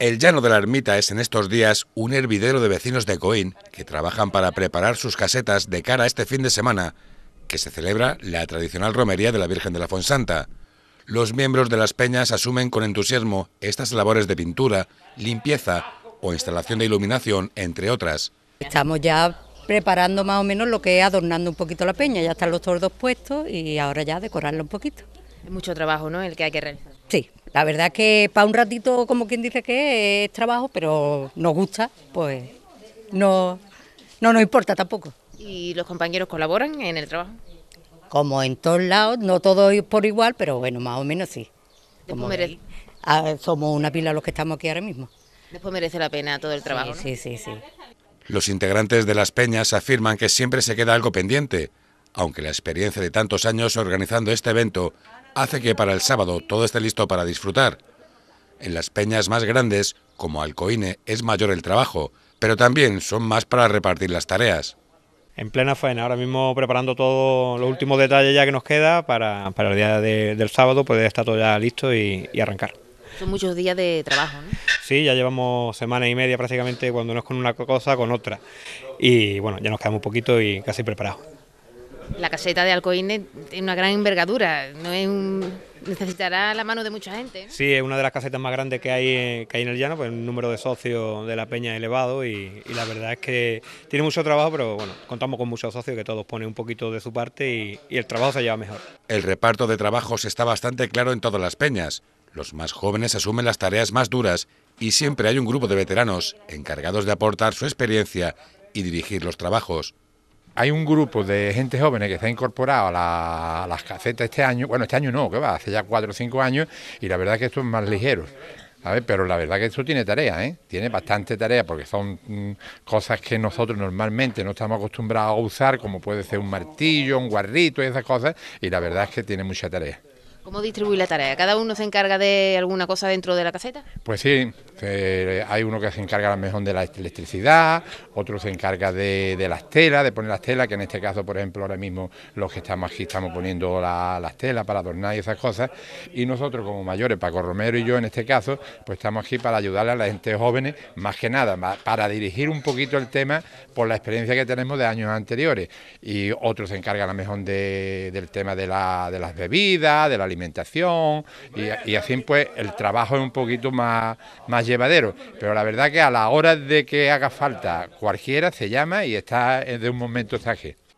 El llano de la ermita es en estos días un hervidero de vecinos de Coín que trabajan para preparar sus casetas de cara a este fin de semana, que se celebra la tradicional romería de la Virgen de la Fonsanta. Los miembros de las peñas asumen con entusiasmo estas labores de pintura, limpieza o instalación de iluminación, entre otras. Estamos ya preparando más o menos lo que es adornando un poquito la peña, ya están los tordos puestos y ahora ya decorarlo un poquito. Es mucho trabajo, ¿no?, el que hay que realizar. Sí, la verdad que para un ratito, como quien dice que es trabajo, pero nos gusta, pues no, no nos importa tampoco. ¿Y los compañeros colaboran en el trabajo? Como en todos lados, no todos por igual, pero bueno, más o menos sí. Ah, somos una pila los que estamos aquí ahora mismo. Después merece la pena todo el trabajo. sí, sí, sí. Los integrantes de las peñas afirman que siempre se queda algo pendiente, aunque la experiencia de tantos años organizando este evento hace que para el sábado todo esté listo para disfrutar. En las peñas más grandes, como Alcoine, es mayor el trabajo, pero también son más para repartir las tareas. En plena faena, ahora mismo preparando todo los últimos detalles ya que nos queda para, el día del sábado puede estar todo ya listo y, arrancar. Son muchos días de trabajo, ¿no? Sí, ya llevamos semana y media prácticamente, cuando no es con una cosa, con otra. Y bueno, ya nos quedamos un poquito y casi preparados la caseta de Alcoine tiene una gran envergadura, no necesitará la mano de mucha gente. Sí, es una de las casetas más grandes que hay, en el llano, pues un número de socios de la peña elevado y, la verdad es que tiene mucho trabajo, pero bueno, contamos con muchos socios que todos ponen un poquito de su parte y, y el trabajo se lleva mejor. El reparto de trabajos está bastante claro en todas las peñas. Los más jóvenes asumen las tareas más duras y siempre hay un grupo de veteranos encargados de aportar su experiencia y dirigir los trabajos hay un grupo de gente joven que se ha incorporado a, las casetas este año, bueno, este año no, que va, hace ya cuatro o cinco años, y la verdad es que esto es más ligero. ¿sabes? Pero la verdad que esto tiene tarea, ¿eh? tiene bastante tarea, porque son mm, cosas que nosotros normalmente no estamos acostumbrados a usar, como puede ser un martillo, un guarrito y esas cosas, y la verdad es que tiene mucha tarea. ¿Cómo distribuir la tarea? ¿Cada uno se encarga de alguna cosa dentro de la caseta? Pues sí, hay uno que se encarga a lo mejor de la electricidad, otro se encarga de, las telas, de poner las telas, que en este caso, por ejemplo, ahora mismo los que estamos aquí estamos poniendo las telas para adornar y esas cosas. Y nosotros como mayores, Paco Romero y yo en este caso, pues estamos aquí para ayudarle a la gente jóvenes, más que nada, para dirigir un poquito el tema por la experiencia que tenemos de años anteriores. Y otro se encarga a lo mejor del tema de, las bebidas, de la alimentación, y, así pues el trabajo es un poquito más, más llevadero. Pero la verdad que a la hora de que haga falta cualquiera se llama y está de un momento taje.